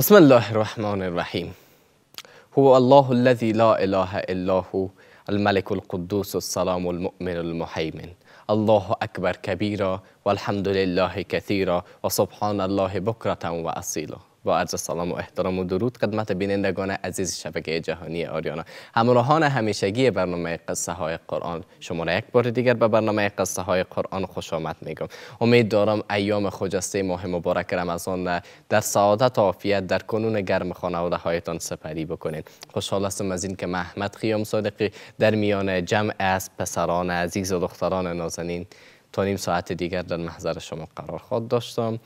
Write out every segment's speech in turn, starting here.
بسم الله الرحمن الرحيم هو الله الذي لا إله إلا هو الملك القدوس السلام المؤمن المهيمن الله أكبر كبيرا والحمد لله كثيرا وسبحان الله بكرة وأصيلا با عرض سلام و احترام و درود خدمت بینندگان عزیز شبکه جهانی آریانا همراهان همیشگی برنامه قصه های قرآن شما را یک بار دیگر به برنامه قصه های قرآن خوش آمد میگم امید دارم ایام خجسته ماه مبارک رمضان در سعادت و عافیت در کنون گرم خانواده هایتان سپری بکنید خوشحال هستم از اینکه محمد خیام صادقی در میان جمع از پسران عزیز و دختران نازنین تا نیم ساعت دیگر در محضر شما قرار خواهد داشتم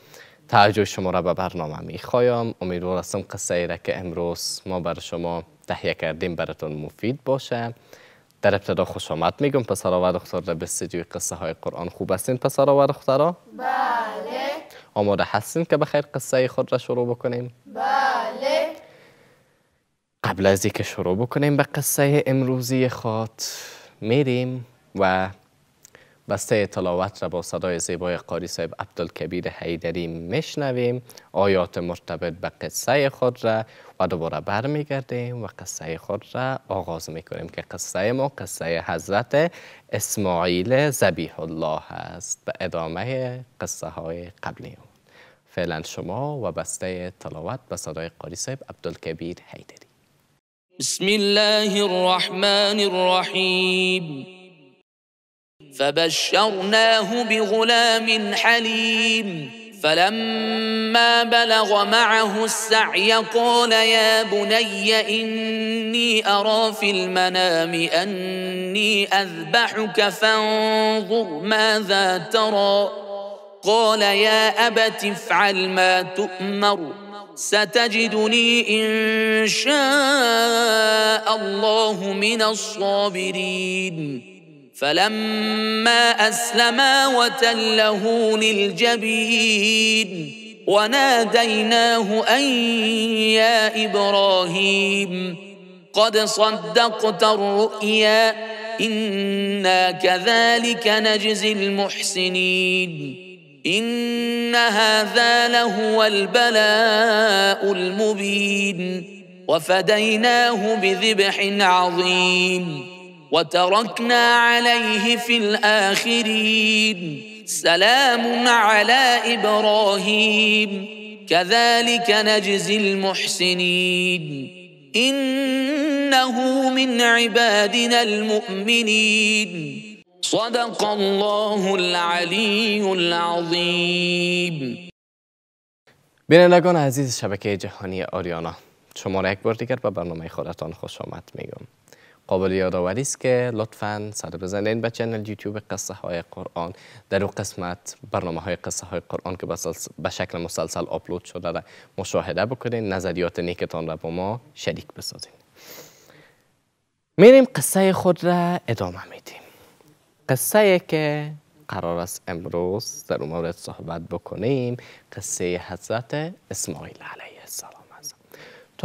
توجه شما را به برنامه می خواهم امیدوار هستم قصه ای را که امروز ما بر شما تهیه کردیم براتون مفید باشه در ابتدا خوش آمد میگم پسرا و دختر به بستیجوی قصه های قرآن خوب هستین پسرا و دخترا؟ بله آماده هستین که بخیر قصه خود را شروع بکنیم؟ بله قبل از اینکه شروع بکنیم به قصه امروزی خود میریم و بسته تلاوت را با صدای زیبای قاری صاحب عبدالکبیر حیدری میشنویم آیات مرتبط به قصه خود را و دوباره برمیگردیم و قصه خود را آغاز میکنیم که قصه ما قصه حضرت اسماعیل زبیح الله است به ادامه قصه های قبلی فعلا شما و بسته تلاوت با صدای قاری صاحب عبدالکبیر حیدری بسم الله الرحمن الرحیم فبشرناه بغلام حليم فلما بلغ معه السعي قال يا بني اني ارى في المنام اني اذبحك فانظر ماذا ترى قال يا ابت افعل ما تؤمر ستجدني ان شاء الله من الصابرين فلما اسلما وتله للجبين وناديناه ان يا ابراهيم قد صدقت الرؤيا انا كذلك نجزي المحسنين ان هذا لهو البلاء المبين وفديناه بذبح عظيم وتركنا عليه في الاخرين سلام على ابراهيم كذلك نجزي المحسنين انه من عبادنا المؤمنين صدق الله العلي العظيم بینندگان عزیز شبکه جهانی آریانا شما را یک بار دیگر به برنامه خودتان خوش آمد میگم قابل یادآوری است که لطفا سر بزنین به چنل یوتیوب قصه های قرآن در او قسمت برنامه های قصه های قرآن که به شکل مسلسل آپلود شده را مشاهده بکنین نظریات نیکتان را با ما شریک بسازین میریم قصه خود را ادامه میدیم قصه که قرار است امروز در مورد صحبت بکنیم قصه حضرت اسماعیل علیه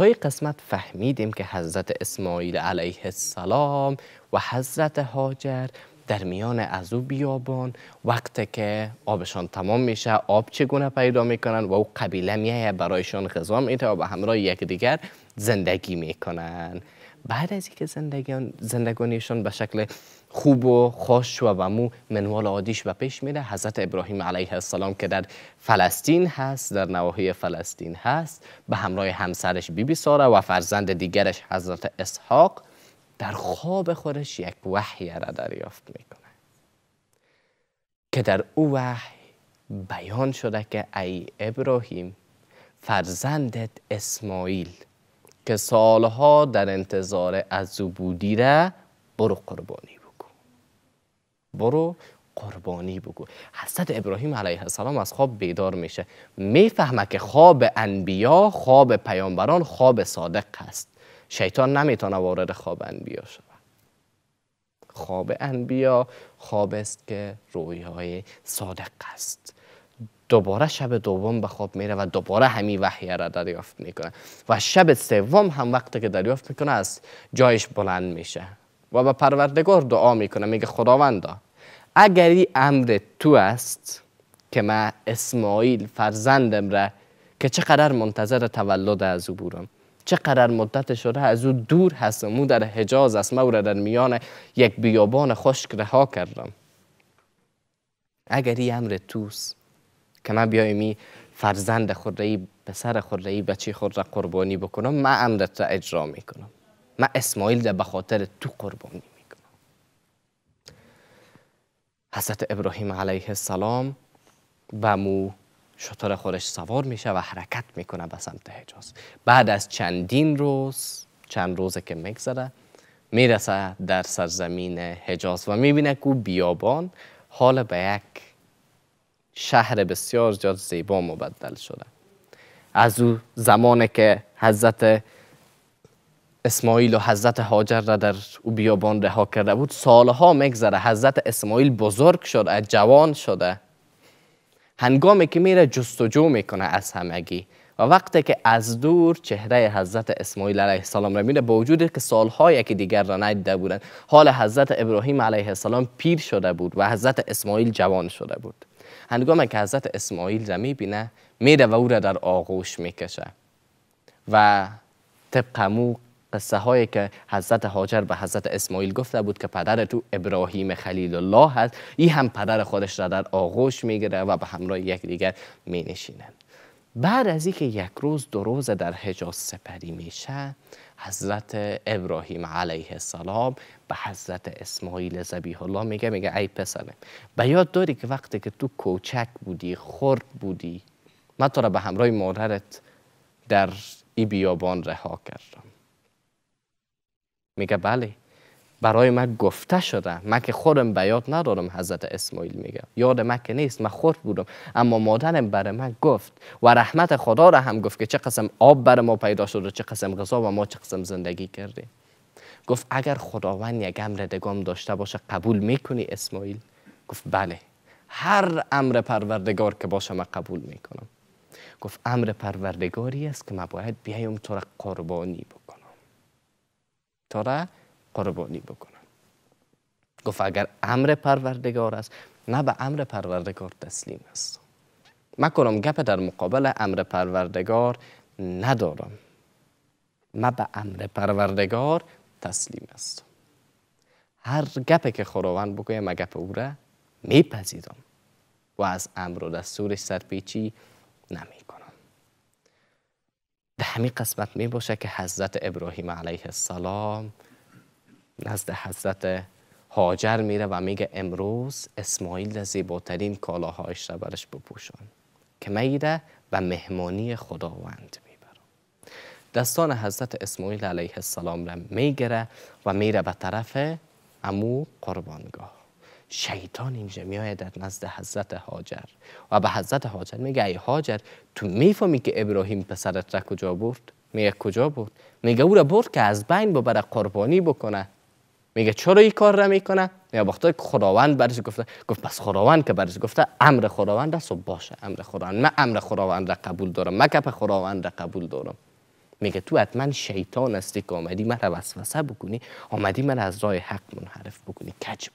تا قسمت فهمیدیم که حضرت اسماعیل علیه السلام و حضرت هاجر در میان از او بیابان وقتی که آبشان تمام میشه آب چگونه پیدا میکنن و او قبیله میایه برایشان غذا میده و به همراه یکدیگر زندگی میکنن بعد از اینکه زندگانیشان به شکل خوب و خوش و مو منوال عادیش و پیش میره حضرت ابراهیم علیه السلام که در فلسطین هست در نواحی فلسطین هست به همراه همسرش بیبی ساره و فرزند دیگرش حضرت اسحاق در خواب خودش یک وحی را دریافت میکنه که در او وحی بیان شده که ای ابراهیم فرزندت اسماعیل که سالها در انتظار از او را برو قربانی برو قربانی بگو حضرت ابراهیم علیه السلام از خواب بیدار میشه میفهمه که خواب انبیا خواب پیامبران خواب صادق است شیطان نمیتونه وارد خواب انبیا شود خواب انبیا خواب است که رویای صادق است دوباره شب دوم به خواب میره و دوباره همین وحی را دریافت میکنه و شب سوم هم وقتی که دریافت میکنه از جایش بلند میشه و به پروردگار دعا میکنه میگه خداوندا اگر این امر تو است که من اسماعیل فرزندم را که چقدر منتظر تولد از او بورم چقدر مدت شده از او دور هستم او در حجاز است من او را در میان یک بیابان خشک رها کردم اگر این امر است که من بیایمی فرزند خود را ای پسر خود را ای بچه خود را قربانی بکنم من امرت را اجرا میکنم ما اسماعیل ده به خاطر تو قربانی میکنم حضرت ابراهیم علیه السلام به مو شطر خورش سوار میشه و حرکت میکنه به سمت حجاز بعد از چندین روز چند روزه که میگذره میرسه در سرزمین حجاز و میبینه که بیابان حال به یک شهر بسیار زیاد زیبا مبدل شده از او زمانی که حضرت اسماعیل و حضرت حاجر را در او بیابان رها کرده بود سالها مگذره حضرت اسماعیل بزرگ شده جوان شده هنگامی که میره جستجو میکنه از همگی و وقتی که از دور چهره حضرت اسماعیل علیه السلام را میره با وجود که سالها یکی دیگر را ندیده بودند حال حضرت ابراهیم علیه السلام پیر شده بود و حضرت اسماعیل جوان شده بود هنگامی که حضرت اسماعیل را میبینه میره و او را در آغوش میکشه و طبق قصه هایی که حضرت حاجر به حضرت اسماعیل گفته بود که پدر تو ابراهیم خلیل الله هست ای هم پدر خودش را در آغوش میگیره و به همراه یک دیگر می نشینند بعد از اینکه یک روز دو روز در حجاز سپری میشه حضرت ابراهیم علیه السلام به حضرت اسماعیل زبیح الله میگه میگه ای پسرم به یاد داری که وقتی که تو کوچک بودی خرد بودی من تو را به همراه مادرت در ای بیابان رها کردم میگه بله برای من گفته شده من که خودم به یاد ندارم حضرت اسماعیل میگه یاد من که نیست من خود بودم اما مادرم برای من گفت و رحمت خدا را هم گفت که چه قسم آب بر ما پیدا شد و چه قسم غذا و ما چه قسم زندگی کردیم گفت اگر خداوند یک امر دگام داشته باشه قبول میکنی اسماعیل گفت بله هر امر پروردگار که باشه من قبول میکنم گفت امر پروردگاری است که من باید بیایم تو قربانی بود. تا را قربانی بکنن گفت اگر امر پروردگار است نه به امر پروردگار تسلیم است من گپ در مقابل امر پروردگار ندارم من به امر پروردگار تسلیم است هر گپی که خداوند بگویم من گپ او را میپذیرم و از امر و دستور سرپیچی نمی کنم به همین قسمت می که حضرت ابراهیم علیه السلام نزد حضرت هاجر میره و میگه امروز اسماعیل زیباترین کالاهایش را برش بپوشان که میره و مهمانی خداوند میبره دستان حضرت اسماعیل علیه السلام را میگیره و میره به طرف امو قربانگاه شیطان اینجا در نزد حضرت هاجر و به حضرت هاجر میگه ای هاجر تو میفهمی که ابراهیم پسرت را کجا برد میگه کجا برد میگه او را برد که از بین ببره قربانی بکنه میگه چرا این کار را میکنه میگه که خداوند برش گفته گفت پس خداوند که برش گفته امر خداوند است باشه امر خداوند من امر خداوند را قبول دارم من کپ خداوند را قبول دارم میگه تو حتما شیطان هستی که آمدی مرا وسوسه بکنی آمدی مرا از راه حق منحرف بکنی کج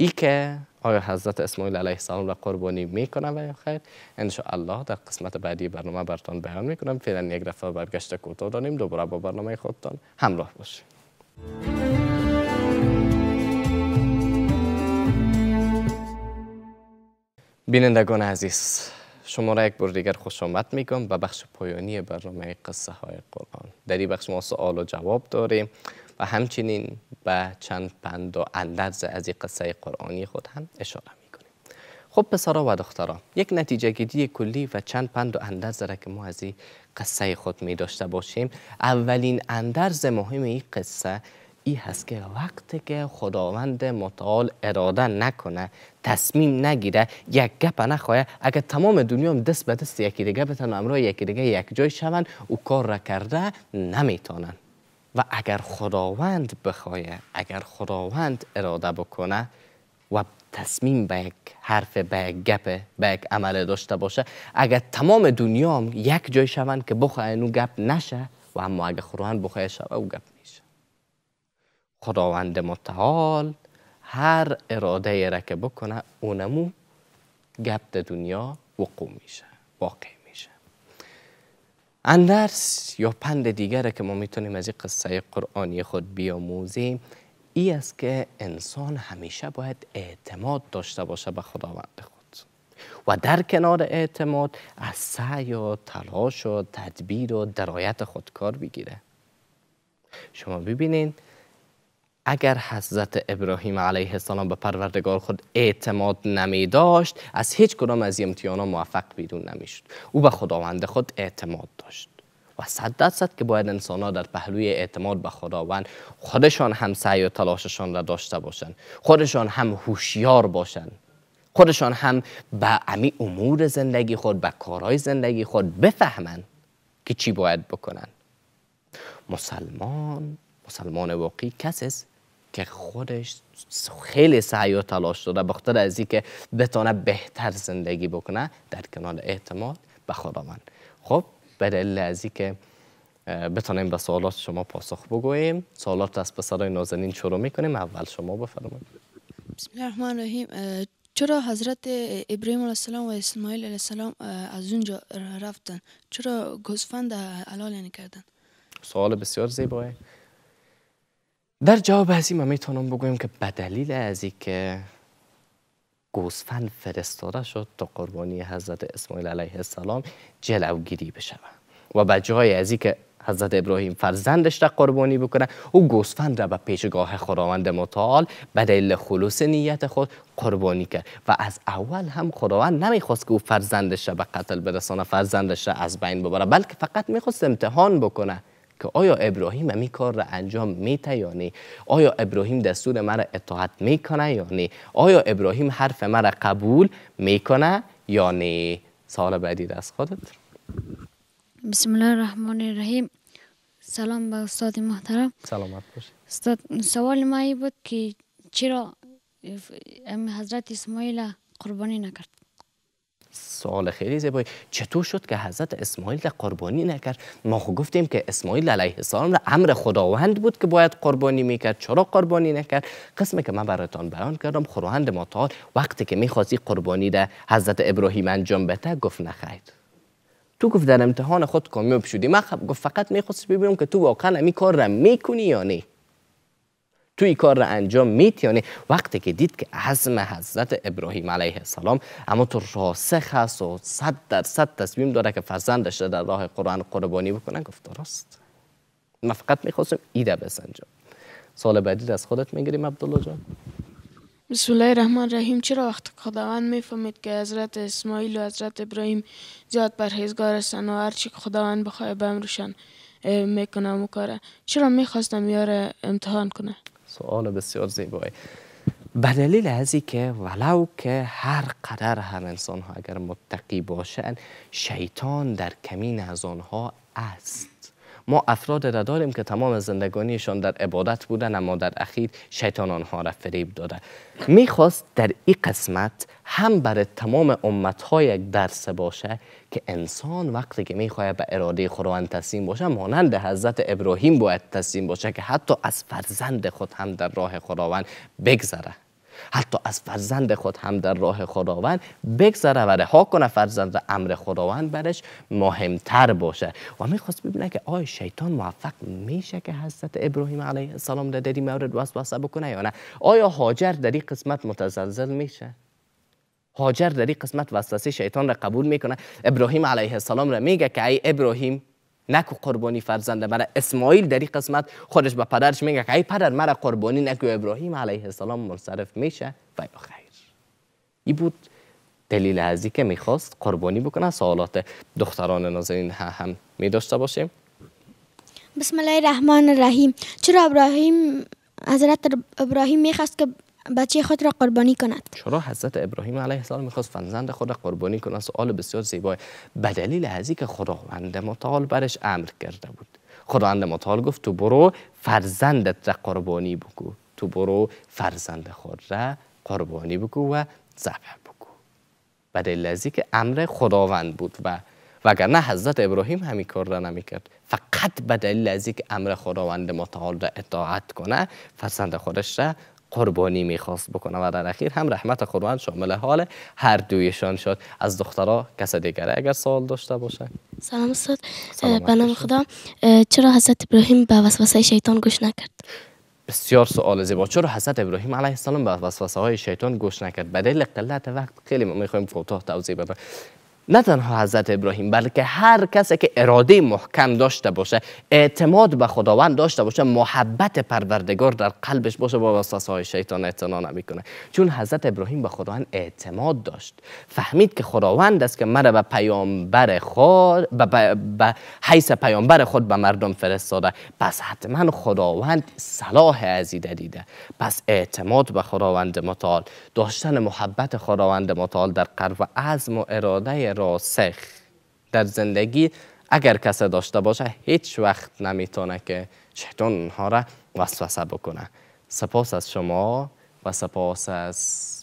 ای که آیا حضرت اسماعیل علیه السلام را قربانی میکنه و یا خیر الله در قسمت بعدی برنامه برتان بیان میکنم فعلا یک دفعه برگشت کوتاه داریم دوباره با برنامه خودتان همراه باشیم بینندگان عزیز شما را یک بار دیگر خوش آمد میگم به بخش پایانی برنامه قصه های قرآن در این بخش ما سوال و جواب داریم و همچنین به چند پند و اندرز از این قصه قرآنی خود هم اشاره میکنیم خب پسرا و دخترا یک نتیجه گیری کلی و چند پند و اندرز را که ما از این قصه خود می داشته باشیم اولین اندرز مهم این قصه ای هست که وقتی که خداوند متعال اراده نکنه تصمیم نگیره یک گپ نخواه اگر تمام دنیا دست به دست یکی دیگه بتن امرای یکی دیگه یک جای شوند او کار را کرده نمیتونن و اگر خداوند بخواید اگر خداوند اراده بکنه و تصمیم به یک حرف به یک گپ به یک عمل داشته باشه اگر تمام دنیا هم یک جای شوند که بخواینو او گپ نشه و اما اگر خداوند بخواه شوه او گپ میشه خداوند متعال هر اراده را که بکنه اونمو گپ دنیا وقوع میشه واقعی اندرس یا پند دیگره که ما میتونیم از این قصه قرآنی خود بیاموزیم ای است که انسان همیشه باید اعتماد داشته باشه به خداوند خود و در کنار اعتماد از سعی و تلاش و تدبیر و درایت خود کار بگیره شما ببینین اگر حضرت ابراهیم علیه السلام به پروردگار خود اعتماد نمی داشت از هیچ کدام از امتیانا موفق بیرون نمیشد او به خداوند خود اعتماد داشت و صد صد که باید انسان ها در پهلوی اعتماد به خداوند خودشان هم سعی و تلاششان را داشته باشند خودشان هم هوشیار باشند خودشان هم به امی امور زندگی خود به کارهای زندگی خود بفهمند که چی باید بکنند مسلمان مسلمان واقعی کسی است که خودش خیلی سعی و تلاش داره بخاطر از اینکه بتونه بهتر زندگی بکنه در کنار اعتماد به من خب به دلیل از که بتونیم به سوالات شما پاسخ بگوییم سوالات از پسرای نازنین شروع میکنیم اول شما بفرمایید بسم الله الرحمن الرحیم چرا حضرت ابراهیم علیه السلام و اسماعیل علیه السلام از اونجا رفتن چرا گوسفند حلال یعنی کردن سوال بسیار زیبایی در جواب ما میتونم بگویم که بدلیل دلیل از که گوسفند فرستاده شد تا قربانی حضرت اسماعیل علیه السلام جلوگیری بشه و به جای از که حضرت ابراهیم فرزندش را قربانی بکنه او گوسفند را به پیشگاه خداوند متعال به دلیل خلوص نیت خود قربانی کرد و از اول هم خداوند نمیخواست که او فرزندش را به قتل برسانه فرزندش را از بین ببره بلکه فقط میخواست امتحان بکنه که آیا ابراهیم این کار را انجام میته یا نه آیا ابراهیم دستور مرا اطاعت میکنه یا نه آیا ابراهیم حرف مرا قبول میکنه یا نه سال بعدی از خودت بسم الله الرحمن الرحیم سلام به استاد محترم سلامت باشید استاد سوال ما بود که چرا حضرت اسماعیل قربانی نکرد سوال خیلی زیبایی چطور شد که حضرت اسماعیل قربانی نکرد ما گفتیم که اسماعیل علیه السلام را امر خداوند بود که باید قربانی میکرد چرا قربانی نکرد قسمی که من براتان بیان کردم خداوند متعال وقتی که میخواستی قربانی ده حضرت ابراهیم انجام بده گفت نخیر تو گفت در امتحان خود کامیاب شدی من گفت فقط میخواست ببینم که تو واقعا این کار را میکنی یا نه این کار را انجام می یعنی وقتی که دید که عزم حضرت ابراهیم علیه السلام اما تو راسخ هست و صد در صد تصمیم داره که فرزندش را در راه قرآن قربانی بکنن گفت درست من فقط میخواستم ایده بسنجم سال بعدی از خودت میگیریم عبدالله جان بسم الله الرحمن الرحیم چرا وقت خداوند میفهمید که حضرت اسماعیل و حضرت ابراهیم زیاد پرهیزگار هستن و هرچی که خداوند بخواه به امرشان میکنه و چرا میخواستم یاره امتحان کنه سوال بسیار زیبایی به دلیل از که ولو که هر قدر هم انسان ها اگر متقی باشند شیطان در کمین از آنها است ما افراد را داریم که تمام زندگانیشان در عبادت بودن اما در اخیر شیطان آنها را فریب داده میخواست در این قسمت هم برای تمام امت یک درس باشه که انسان وقتی که میخواهد به اراده خداوند تسلیم باشه مانند حضرت ابراهیم باید تسلیم باشه که حتی از فرزند خود هم در راه خداوند بگذره حتی از فرزند خود هم در راه خداوند بگذره و رها کنه فرزند امر خداوند برش مهمتر باشه و میخواست ببینه که آیا شیطان موفق میشه که حضرت ابراهیم علیه السلام در این مورد وسوسه بکنه یا نه آیا هاجر در این قسمت متزلزل میشه هاجر در این قسمت وسوسه شیطان را قبول میکنه ابراهیم علیه السلام را میگه که ای ابراهیم نکو قربانی فرزنده مرا اسماعیل در این قسمت خودش به پدرش میگه که ای پدر مرا قربانی نکو ابراهیم علیه السلام منصرف میشه و خیر این بود دلیل ازی که میخواست قربانی بکنه سوالات دختران نازنین هم میداشته باشیم بسم الله الرحمن الرحیم چرا ابراهیم حضرت ابراهیم میخواست که بچه خود را قربانی کند چرا حضرت ابراهیم علیه السلام میخواست فرزند خود را قربانی کند سوال بسیار زیبای به دلیل که خداوند متعال برش امر کرده بود خداوند متعال گفت تو برو فرزندت را قربانی بگو تو برو فرزند خود را قربانی بکو و ذبح بکو به دلیل که امر خداوند بود و وگرنه حضرت ابراهیم همین کار را نمیکرد فقط به دلیل از امر خداوند متعال را اطاعت کنه فرزند خودش را قربانی میخواست بکنه و در اخیر هم رحمت خداوند شامل حال هر دویشان شد از دخترها کس دیگره اگر سوال داشته باشه سلام استاد به نام خدا چرا حضرت ابراهیم به وسوسه شیطان گوش نکرد بسیار سوال زیبا چرا حضرت ابراهیم علیه السلام به وسوسه های شیطان گوش نکرد به دلیل قلت وقت خیلی ما میخوایم فوتو توضیح بدم نه تنها حضرت ابراهیم بلکه هر کسی که اراده محکم داشته باشه اعتماد به خداوند داشته باشه محبت پروردگار در قلبش باشه با وسوسه های شیطان اعتنا نمیکنه چون حضرت ابراهیم به خداوند اعتماد داشت فهمید که خداوند است که مرا به پیامبر خود به حیث پیامبر خود به مردم فرستاده پس حتما خداوند صلاح از دیده پس اعتماد به خداوند متعال داشتن محبت خداوند متعال در قلب و عزم و اراده راسخ در زندگی اگر کسی داشته باشه هیچ وقت نمیتونه که شیطان اونها را وسوسه بکنه سپاس از شما و سپاس از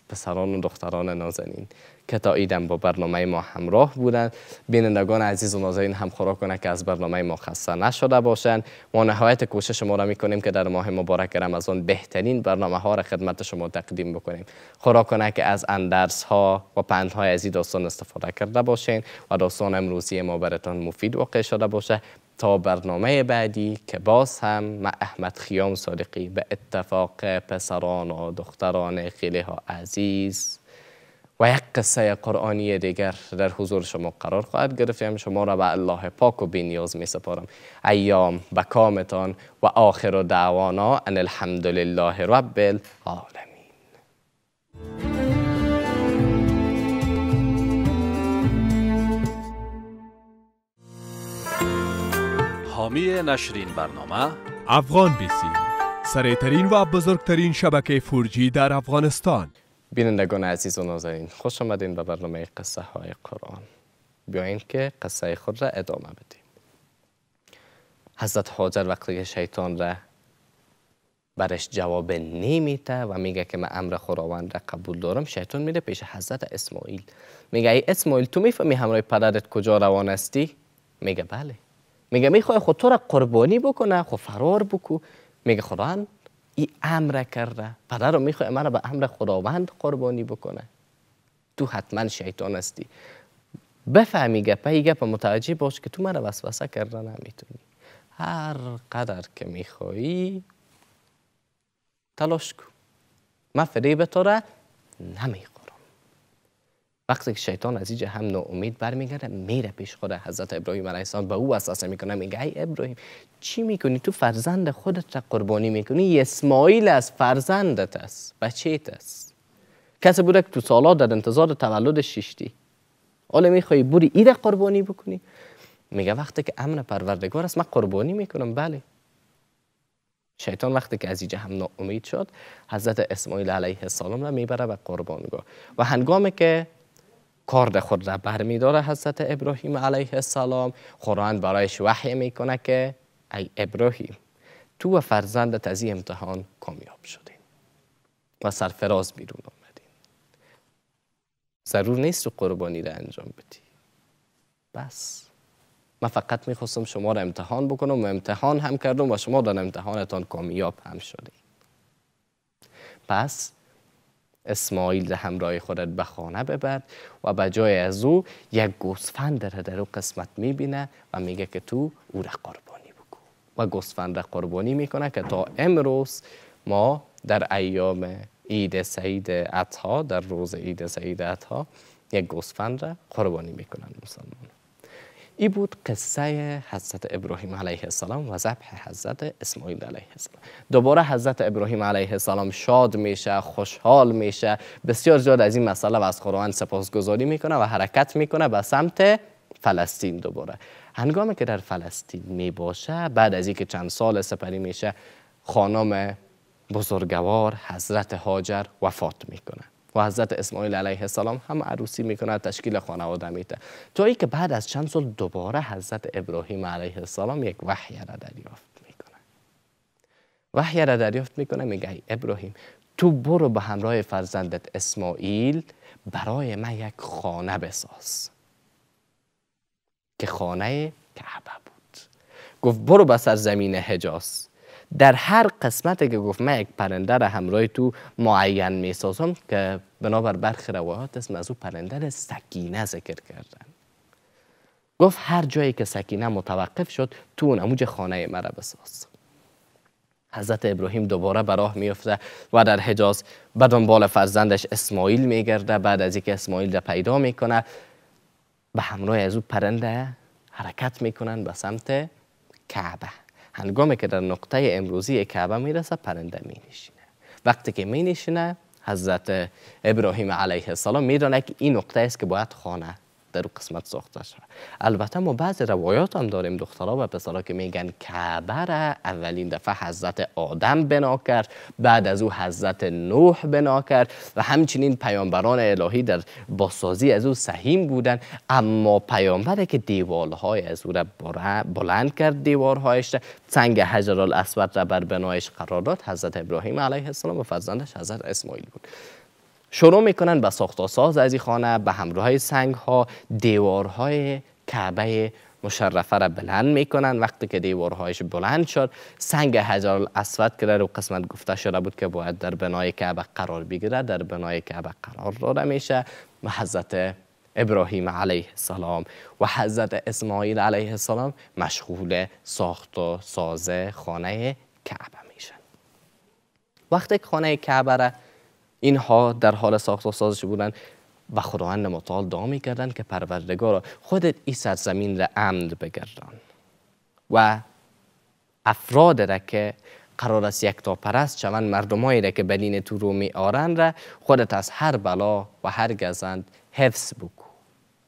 پسران و دختران نازنین که تا ایدم با برنامه ما همراه بودند بینندگان عزیز و ناظرین هم کنه که از برنامه ما خسته نشده باشند ما نهایت کوشش ما را میکنیم که در ماه مبارک رمضان بهترین برنامه ها را خدمت شما تقدیم بکنیم کنه که از اندرس ها و پند های از این داستان استفاده کرده باشین و داستان امروزی ما براتان مفید واقع شده باشه تا برنامه بعدی که باز هم مع احمد خیام صادقی به اتفاق پسران و دختران خیلی عزیز و یک قصه قرآنی دیگر در حضور شما قرار خواهد گرفتیم شما را به الله پاک و بینیاز می سپارم ایام و کامتان و آخر دعوانا ان الحمدلله رب العالمین حامی نشرین برنامه افغان بیسی سریترین و بزرگترین شبکه فورجی در افغانستان بینندگان عزیز و نازنین خوش آمدین به برنامه قصه های قرآن بیاین که قصه خود را ادامه بدیم حضرت حاجر وقتی که شیطان را برش جواب نمیته و میگه که من امر خداوند را قبول دارم شیطان میره پیش حضرت اسماعیل میگه ای اسماعیل تو میفهمی همراه پدرت کجا روان هستی میگه بله میگه میخوای خود را قربانی بکنه خود فرار بکو میگه خداوند ای امر کرده پدر رو میخواه مرا به امر خداوند قربانی بکنه تو حتما شیطان هستی بفهمی گپه ای گپ متوجه باش که تو مرا وسوسه کردن نمیتونی هر قدر که میخوایی تلاش کن من فریب تو را وقتی که شیطان از اینجا هم ناامید برمیگرده میره پیش خود حضرت ابراهیم علیه السلام به او اساسه میکنه میگه ای ابراهیم چی میکنی تو فرزند خودت را قربانی میکنی اسماعیل از فرزندت است بچیت است کسی بوده که تو سالا در انتظار تولد ششتی حالا میخوای بوری ایده قربانی بکنی میگه وقتی که امن پروردگار است من قربانی میکنم بله شیطان وقتی که از اینجا هم ناامید شد حضرت اسماعیل علیه السلام را میبره به قربانگاه و هنگامی که کارد خود را داره حضرت ابراهیم علیه السلام قرآن برایش وحی میکنه که ای ابراهیم تو و فرزندت از این امتحان کامیاب شدین و سرفراز بیرون آمدین ضرور نیست تو قربانی را انجام بدی بس من فقط میخواستم شما را امتحان بکنم و امتحان هم کردم و شما در امتحانتان کامیاب هم شدین پس اسماعیل همراه خودت به خانه ببرد و به جای از او یک گوسفند را در او قسمت میبینه و میگه که تو او را قربانی بکن و گوسفند را قربانی میکنه که تا امروز ما در ایام عید سعید عطا در روز عید سعید عطا یک گوسفند را قربانی میکنن مسلمان ای بود قصه حضرت ابراهیم علیه السلام و ذبح حضرت اسماعیل علیه السلام دوباره حضرت ابراهیم علیه السلام شاد میشه خوشحال میشه بسیار زیاد از این مسئله و از قرآن سپاسگزاری میکنه و حرکت میکنه به سمت فلسطین دوباره هنگامی که در فلسطین میباشه بعد از اینکه چند سال سپری میشه خانم بزرگوار حضرت هاجر وفات میکنه و حضرت اسماعیل علیه السلام هم عروسی و تشکیل خانواده میده تو که بعد از چند سال دوباره حضرت ابراهیم علیه السلام یک وحی را دریافت میکنه وحی را دریافت میکنه میگه ای ابراهیم تو برو به همراه فرزندت اسماعیل برای من یک خانه بساز که خانه کعبه بود گفت برو به سرزمین حجاز در هر قسمتی که گفت من یک پرنده را همراه تو معین میسازم که بنابر برخی روایات اسم از او پرنده سکینه ذکر کردن گفت هر جایی که سکینه متوقف شد تو اون اموج خانه مرا بساز حضرت ابراهیم دوباره به راه میفته و در حجاز به دنبال فرزندش اسماعیل میگرده بعد از اینکه اسماعیل را پیدا میکنه به همراه از او پرنده حرکت میکنن به سمت کعبه هنگامی که در نقطه امروزی کعبه میرسه پرنده مینشینه وقتی که مینشینه حضرت ابراهیم علیه السلام میدانه که این نقطه است که باید خانه. در قسمت ساخته شده البته ما بعض روایات هم داریم دخترها و پسرها که میگن کعبه را اولین دفعه حضرت آدم بنا کرد بعد از او حضرت نوح بنا کرد و همچنین پیامبران الهی در باسازی از او سهیم بودن اما پیامبره که دیوارهای از او را بلند کرد دیوارهایش سنگ حجر الاسود را بر بنایش قرار داد حضرت ابراهیم علیه السلام و فرزندش حضرت اسماعیل بود شروع میکنن به ساخت ساز از این خانه به همراه سنگ ها دیوارهای کعبه مشرفه را بلند میکنن وقتی که دیوارهایش بلند شد سنگ هزار الاسود که در قسمت گفته شده بود که باید در بنای کعبه قرار بگیره در بنای کعبه قرار داده میشه و حضرت ابراهیم علیه السلام و حضرت اسماعیل علیه السلام مشغول ساخت و ساز خانه کعبه میشن وقتی خانه کعبه را اینها در حال ساخت و سازش بودند و خداوند متعال دعا می کردن که پروردگار خودت این سرزمین را امن بگردان و افراد را که قرار است یک تا پرست شوند مردمایی را که به تو رو می آرن را خودت از هر بلا و هر گزند حفظ بکو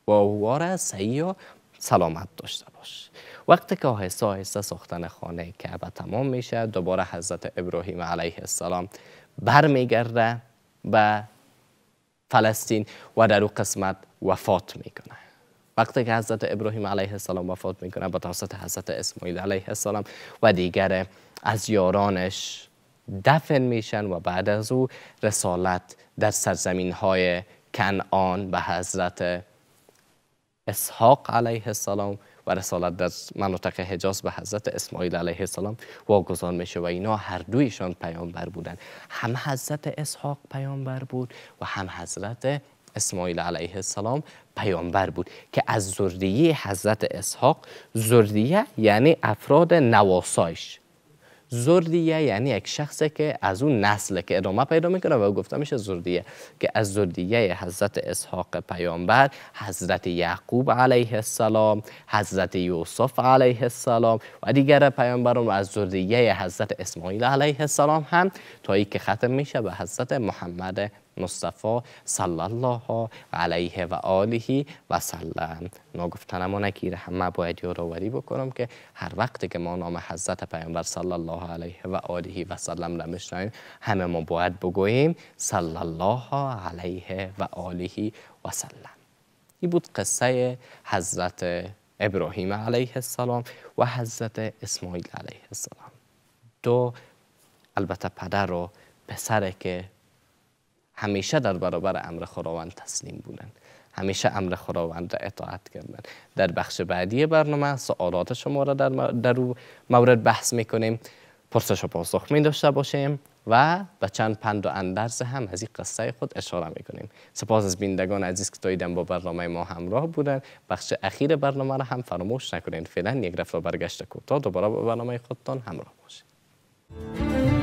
و او را سیا سلامت داشته باش وقتی که آهسته آهسته ساختن خانه کعبه تمام میشه دوباره حضرت ابراهیم علیه السلام برمیگرده به فلسطین و در او قسمت وفات میکنه وقتی که حضرت ابراهیم علیه السلام وفات میکنه به توسط حضرت اسماعیل علیه السلام و دیگر از یارانش دفن میشن و بعد از او رسالت در سرزمین های کنعان به حضرت اسحاق علیه السلام و رسالت در مناطق حجاز به حضرت اسماعیل علیه السلام واگذار میشه و اینا هر دویشان پیامبر بودن هم حضرت اسحاق پیامبر بود و هم حضرت اسماعیل علیه السلام پیامبر بود که از ذریه حضرت اسحاق زردیه یعنی افراد نواسایش زردیه یعنی یک شخصی که از اون نسل که ادامه پیدا میکنه و گفته میشه زردیه که از زردیه حضرت اسحاق پیامبر حضرت یعقوب علیه السلام حضرت یوسف علیه السلام و دیگر پیامبران و از زردیه حضرت اسماعیل علیه السلام هم تا ای که ختم میشه به حضرت محمد مصطفی صلی الله علیه و آله و سلم نگفتنمو نگیره همه باید یادآوری بکنم که هر وقتی که ما نام حضرت پیامبر صلی الله علیه و آله و سلم را میشنویم همه ما باید بگوییم صلی الله علیه و آله و سلم این بود قصه حضرت ابراهیم علیه السلام و حضرت اسماعیل علیه السلام دو البته پدر و پسره که همیشه در برابر امر خداوند تسلیم بودند همیشه امر خداوند را اطاعت کردند در بخش بعدی برنامه سوالات شما را در, در مورد بحث میکنیم پرسش و پاسخ می داشته باشیم و به چند پند و اندرز هم از این قصه خود اشاره میکنیم سپاس از بینندگان عزیز که تاییدن با برنامه ما همراه بودن بخش اخیر برنامه را هم فراموش نکنید فعلا یک رفت و برگشت کوتاه دوباره با برنامه خودتان همراه باشید